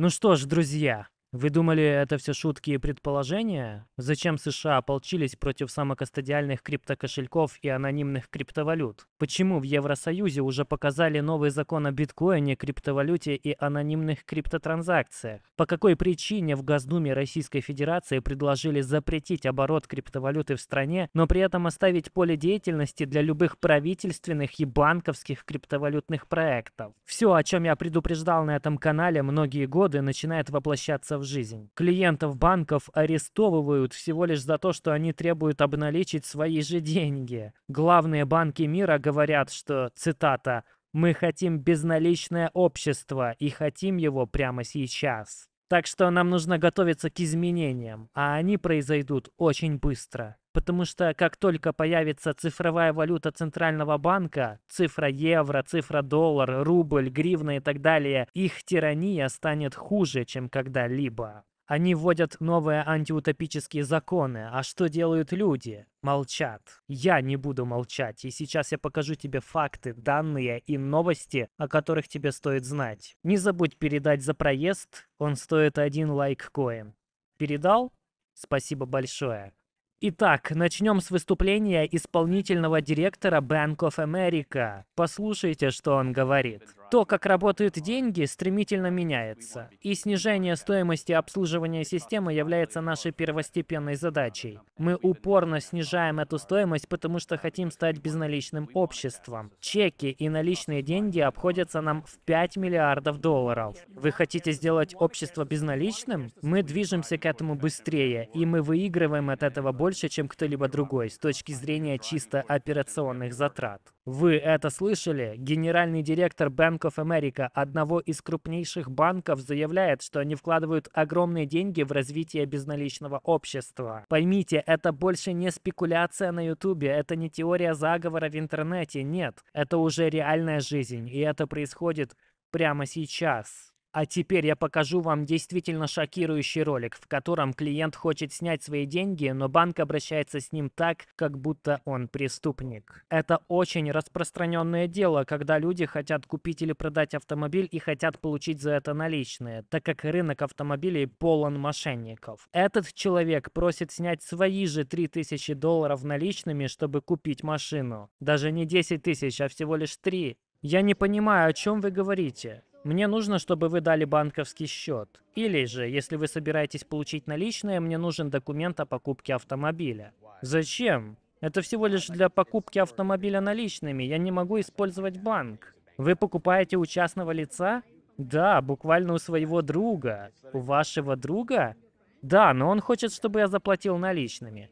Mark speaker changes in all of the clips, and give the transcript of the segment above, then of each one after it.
Speaker 1: Ну что ж, друзья, вы думали, это все шутки и предположения? Зачем США ополчились против самокастодиальных криптокошельков и анонимных криптовалют? Почему в Евросоюзе уже показали новый закон о биткоине, криптовалюте и анонимных криптотранзакциях? По какой причине в Госдуме Российской Федерации предложили запретить оборот криптовалюты в стране, но при этом оставить поле деятельности для любых правительственных и банковских криптовалютных проектов? Все, о чем я предупреждал на этом канале многие годы, начинает воплощаться в жизнь. Клиентов банков арестовывают всего лишь за то, что они требуют обналичить свои же деньги. Главные банки мира говорят, что, цитата, «Мы хотим безналичное общество и хотим его прямо сейчас». Так что нам нужно готовиться к изменениям, а они произойдут очень быстро потому что как только появится цифровая валюта Центрального банка, цифра евро, цифра доллар, рубль, гривна и так далее, их тирания станет хуже, чем когда-либо. Они вводят новые антиутопические законы, а что делают люди? Молчат. Я не буду молчать, и сейчас я покажу тебе факты, данные и новости, о которых тебе стоит знать. Не забудь передать за проезд, он стоит один лайк коин. Передал? Спасибо большое. Итак, начнем с выступления исполнительного директора Bank of America. Послушайте, что он говорит. То, как работают деньги, стремительно меняется, и снижение стоимости обслуживания системы является нашей первостепенной задачей. Мы упорно снижаем эту стоимость, потому что хотим стать безналичным обществом. Чеки и наличные деньги обходятся нам в 5 миллиардов долларов. Вы хотите сделать общество безналичным? Мы движемся к этому быстрее, и мы выигрываем от этого больше, чем кто-либо другой с точки зрения чисто операционных затрат. Вы это слышали? Генеральный директор Bank of America, одного из крупнейших банков, заявляет, что они вкладывают огромные деньги в развитие безналичного общества. Поймите, это больше не спекуляция на ютубе, это не теория заговора в интернете, нет. Это уже реальная жизнь, и это происходит прямо сейчас. А теперь я покажу вам действительно шокирующий ролик, в котором клиент хочет снять свои деньги, но банк обращается с ним так, как будто он преступник. Это очень распространенное дело, когда люди хотят купить или продать автомобиль и хотят получить за это наличные, так как рынок автомобилей полон мошенников. Этот человек просит снять свои же 3000 долларов наличными, чтобы купить машину. Даже не 10 тысяч, а всего лишь 3. Я не понимаю, о чем вы говорите. Мне нужно, чтобы вы дали банковский счет. Или же, если вы собираетесь получить наличные, мне нужен документ о покупке автомобиля. Зачем? Это всего лишь для покупки автомобиля наличными. Я не могу использовать банк. Вы покупаете у частного лица? Да, буквально у своего друга. У вашего друга? Да, но он хочет, чтобы я заплатил наличными.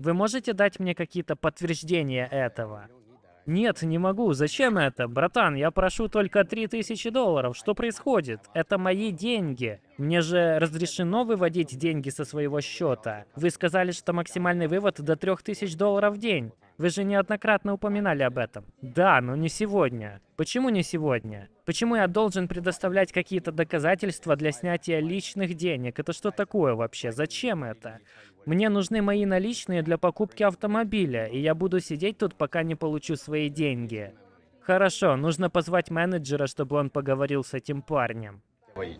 Speaker 1: Вы можете дать мне какие-то подтверждения этого? Нет, не могу. Зачем это? Братан, я прошу только 3000 долларов. Что происходит? Это мои деньги. Мне же разрешено выводить деньги со своего счета. Вы сказали, что максимальный вывод до 3000 долларов в день. Вы же неоднократно упоминали об этом. Да, но не сегодня. Почему не сегодня? Почему я должен предоставлять какие-то доказательства для снятия личных денег? Это что такое вообще? Зачем это? Мне нужны мои наличные для покупки автомобиля, и я буду сидеть тут, пока не получу свои деньги. Хорошо, нужно позвать менеджера, чтобы он поговорил с этим парнем. Wait,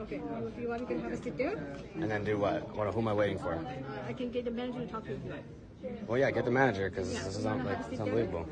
Speaker 1: Okay, well, if you want, you can have a sit there. And then do what? What? Who am I waiting for? Uh, I can get the manager to talk to you.
Speaker 2: Well, yeah, get the manager because this is un- like, it's unbelievable.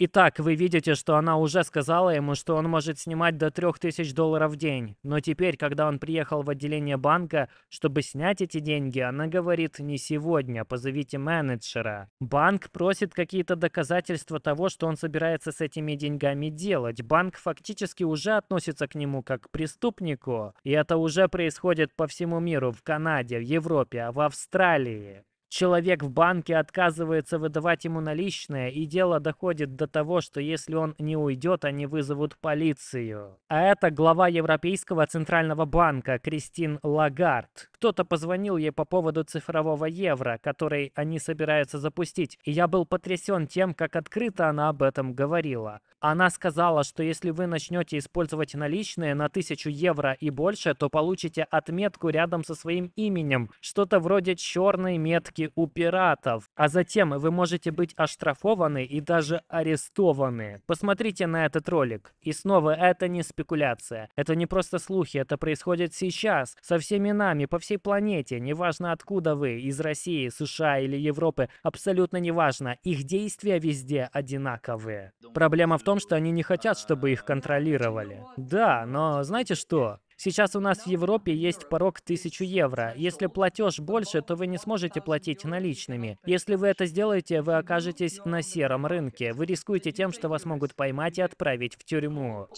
Speaker 1: Итак, вы видите, что она уже сказала ему, что он может снимать до 3000 долларов в день. Но теперь, когда он приехал в отделение банка, чтобы снять эти деньги, она говорит «не сегодня, позовите менеджера». Банк просит какие-то доказательства того, что он собирается с этими деньгами делать. Банк фактически уже относится к нему как к преступнику. И это уже происходит по всему миру, в Канаде, в Европе, в Австралии человек в банке отказывается выдавать ему наличные, и дело доходит до того, что если он не уйдет, они вызовут полицию. А это глава Европейского центрального банка Кристин Лагард. Кто-то позвонил ей по поводу цифрового евро, который они собираются запустить, и я был потрясен тем, как открыто она об этом говорила. Она сказала, что если вы начнете использовать наличные на 1000 евро и больше, то получите отметку рядом со своим именем, что-то вроде черной метки взятки у пиратов, а затем вы можете быть оштрафованы и даже арестованы. Посмотрите на этот ролик. И снова, это не спекуляция. Это не просто слухи, это происходит сейчас, со всеми нами, по всей планете, неважно откуда вы, из России, США или Европы, абсолютно неважно, их действия везде одинаковые. Проблема в том, что они не хотят, чтобы их контролировали. Да, но знаете что? Сейчас у нас в Европе есть порог 1000 евро. Если платеж больше, то вы не сможете платить наличными. Если вы это сделаете, вы окажетесь на сером рынке. Вы рискуете тем, что вас могут поймать и отправить в тюрьму.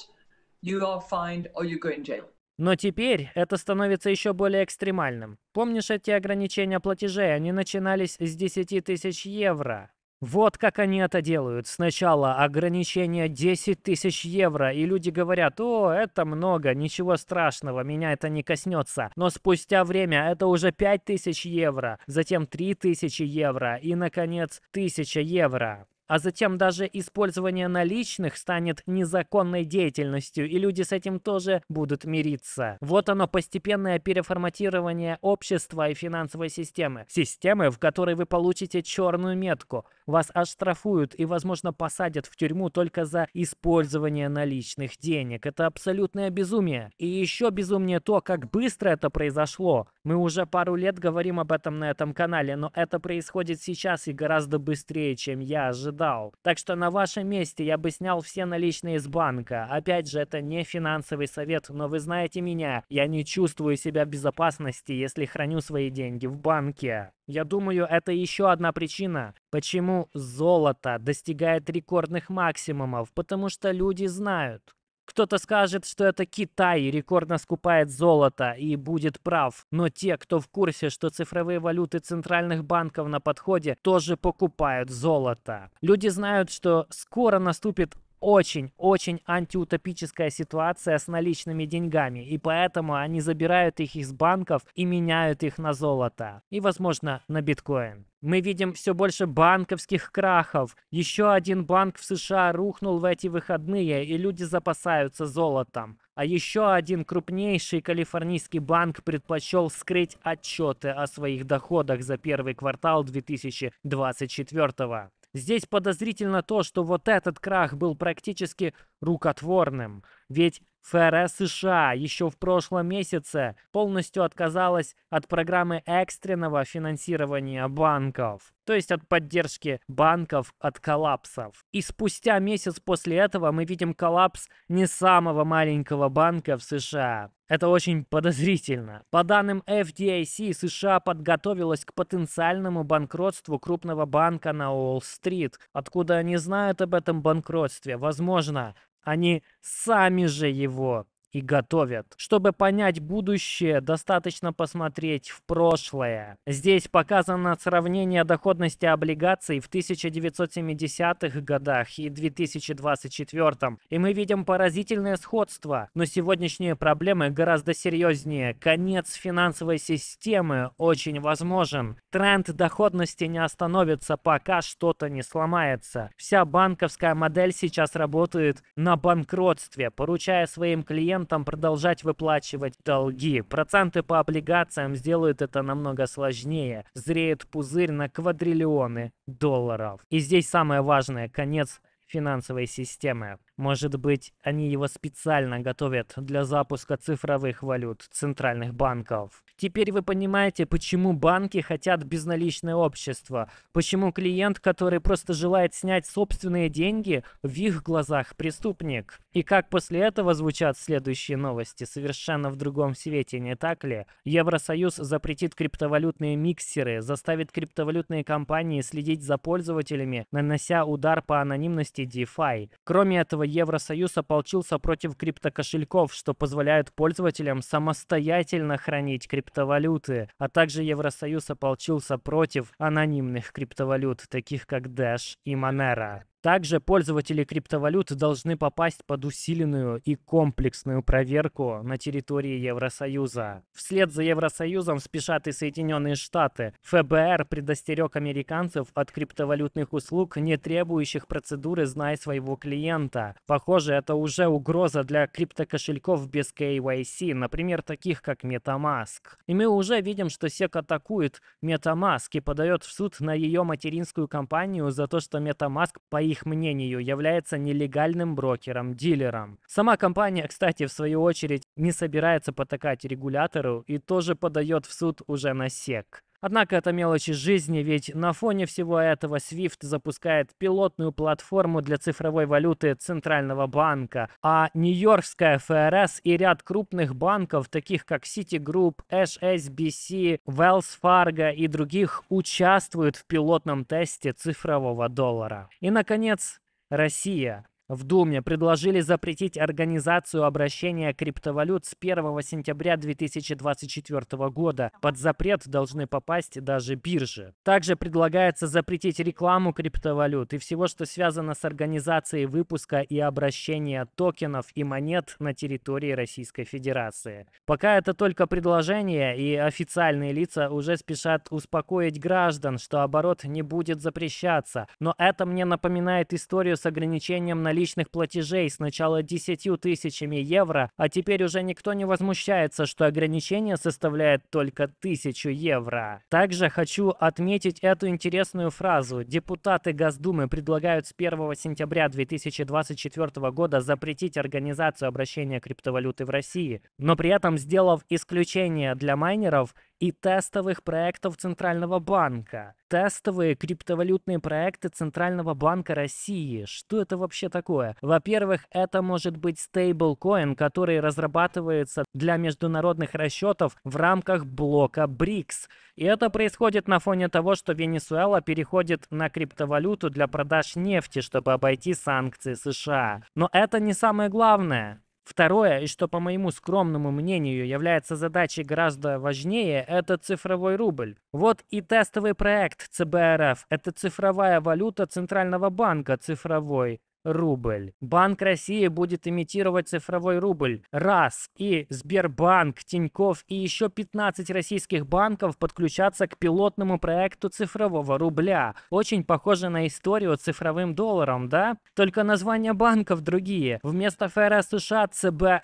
Speaker 1: Но теперь это становится еще более экстремальным. Помнишь эти ограничения платежей? Они начинались с 10 тысяч евро. Вот как они это делают. Сначала ограничение 10 тысяч евро, и люди говорят, о, это много, ничего страшного, меня это не коснется. Но спустя время это уже 5 тысяч евро, затем 3 тысячи евро и, наконец, 1000 евро а затем даже использование наличных станет незаконной деятельностью, и люди с этим тоже будут мириться. Вот оно постепенное переформатирование общества и финансовой системы. Системы, в которой вы получите черную метку. Вас оштрафуют и, возможно, посадят в тюрьму только за использование наличных денег. Это абсолютное безумие. И еще безумнее то, как быстро это произошло. Мы уже пару лет говорим об этом на этом канале, но это происходит сейчас и гораздо быстрее, чем я ожидал дал. Так что на вашем месте я бы снял все наличные с банка. Опять же, это не финансовый совет, но вы знаете меня. Я не чувствую себя в безопасности, если храню свои деньги в банке. Я думаю, это еще одна причина, почему золото достигает рекордных максимумов, потому что люди знают, кто-то скажет, что это Китай рекордно скупает золото и будет прав. Но те, кто в курсе, что цифровые валюты центральных банков на подходе, тоже покупают золото. Люди знают, что скоро наступит очень-очень антиутопическая ситуация с наличными деньгами, и поэтому они забирают их из банков и меняют их на золото и, возможно, на биткоин. Мы видим все больше банковских крахов. Еще один банк в США рухнул в эти выходные, и люди запасаются золотом. А еще один крупнейший калифорнийский банк предпочел скрыть отчеты о своих доходах за первый квартал 2024. Здесь подозрительно то, что вот этот крах был практически рукотворным. Ведь ФРС США еще в прошлом месяце полностью отказалась от программы экстренного финансирования банков, то есть от поддержки банков от коллапсов. И спустя месяц после этого мы видим коллапс не самого маленького банка в США. Это очень подозрительно. По данным FDIC, США подготовилась к потенциальному банкротству крупного банка на Уолл-стрит. Откуда они знают об этом банкротстве? Возможно, они сами же его и готовят. Чтобы понять будущее, достаточно посмотреть в прошлое. Здесь показано сравнение доходности облигаций в 1970-х годах и 2024. И мы видим поразительное сходство. Но сегодняшние проблемы гораздо серьезнее. Конец финансовой системы очень возможен. Тренд доходности не остановится, пока что-то не сломается. Вся банковская модель сейчас работает на банкротстве, поручая своим клиентам клиентам продолжать выплачивать долги. Проценты по облигациям сделают это намного сложнее. Зреет пузырь на квадриллионы долларов. И здесь самое важное – конец финансовой системы. Может быть, они его специально готовят для запуска цифровых валют центральных банков. Теперь вы понимаете, почему банки хотят безналичное общество, почему клиент, который просто желает снять собственные деньги, в их глазах преступник. И как после этого звучат следующие новости, совершенно в другом свете, не так ли? Евросоюз запретит криптовалютные миксеры, заставит криптовалютные компании следить за пользователями, нанося удар по анонимности DeFi. Кроме этого, Евросоюз ополчился против криптокошельков, что позволяют пользователям самостоятельно хранить криптовалюты, а также Евросоюз ополчился против анонимных криптовалют, таких как Dash и Monero. Также пользователи криптовалют должны попасть под усиленную и комплексную проверку на территории Евросоюза. Вслед за Евросоюзом спешат и Соединенные Штаты. ФБР предостерег американцев от криптовалютных услуг, не требующих процедуры «Знай своего клиента». Похоже, это уже угроза для криптокошельков без KYC, например, таких как MetaMask. И мы уже видим, что SEC атакует MetaMask и подает в суд на ее материнскую компанию за то, что MetaMask по их мнению, является нелегальным брокером, дилером. Сама компания, кстати, в свою очередь не собирается потакать регулятору и тоже подает в суд уже на СЕК. Однако это мелочи жизни, ведь на фоне всего этого SWIFT запускает пилотную платформу для цифровой валюты Центрального банка, а Нью-Йоркская ФРС и ряд крупных банков, таких как Citigroup, HSBC, Wells Fargo и других, участвуют в пилотном тесте цифрового доллара. И, наконец, Россия. В Думе предложили запретить организацию обращения криптовалют с 1 сентября 2024 года. Под запрет должны попасть даже биржи. Также предлагается запретить рекламу криптовалют и всего, что связано с организацией выпуска и обращения токенов и монет на территории Российской Федерации. Пока это только предложение, и официальные лица уже спешат успокоить граждан, что оборот не будет запрещаться. Но это мне напоминает историю с ограничением наличия личных платежей сначала 10 тысячами евро, а теперь уже никто не возмущается, что ограничение составляет только 1000 евро. Также хочу отметить эту интересную фразу. Депутаты Госдумы предлагают с 1 сентября 2024 года запретить организацию обращения криптовалюты в России, но при этом сделав исключение для майнеров – и тестовых проектов Центрального банка. Тестовые криптовалютные проекты Центрального банка России. Что это вообще такое? Во-первых, это может быть стейблкоин, который разрабатывается для международных расчетов в рамках блока БРИКС. И это происходит на фоне того, что Венесуэла переходит на криптовалюту для продаж нефти, чтобы обойти санкции США. Но это не самое главное. Второе, и что, по моему скромному мнению, является задачей гораздо важнее, это цифровой рубль. Вот и тестовый проект ЦБРФ – это цифровая валюта Центрального банка цифровой рубль. Банк России будет имитировать цифровой рубль. Раз. И Сбербанк, Тиньков и еще 15 российских банков подключатся к пилотному проекту цифрового рубля. Очень похоже на историю с цифровым долларом, да? Только названия банков другие. Вместо ФРС США ЦБ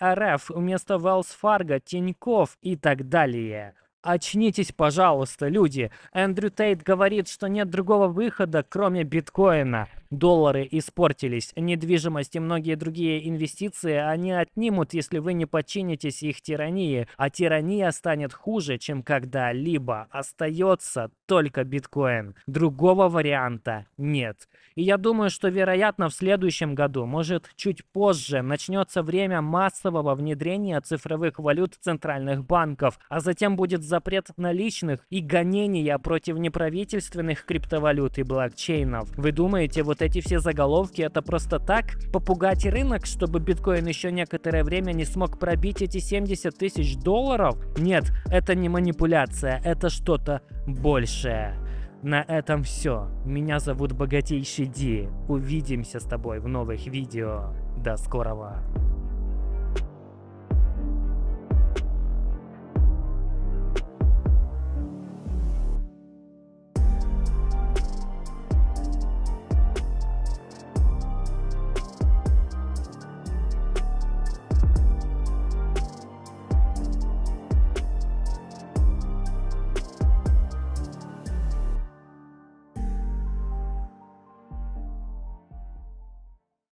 Speaker 1: вместо Wells Fargo Тиньков и так далее. Очнитесь, пожалуйста, люди. Эндрю Тейт говорит, что нет другого выхода, кроме биткоина. Доллары испортились. Недвижимость и многие другие инвестиции они отнимут, если вы не подчинитесь их тирании. А тирания станет хуже, чем когда-либо. Остается только биткоин. Другого варианта нет. И я думаю, что вероятно в следующем году, может чуть позже, начнется время массового внедрения цифровых валют центральных банков, а затем будет запрет наличных и гонения против неправительственных криптовалют и блокчейнов. Вы думаете, вот вот эти все заголовки, это просто так попугать рынок, чтобы биткоин еще некоторое время не смог пробить эти 70 тысяч долларов? Нет, это не манипуляция, это что-то большее. На этом все. Меня зовут Богатейший Ди. Увидимся с тобой в новых видео. До скорого.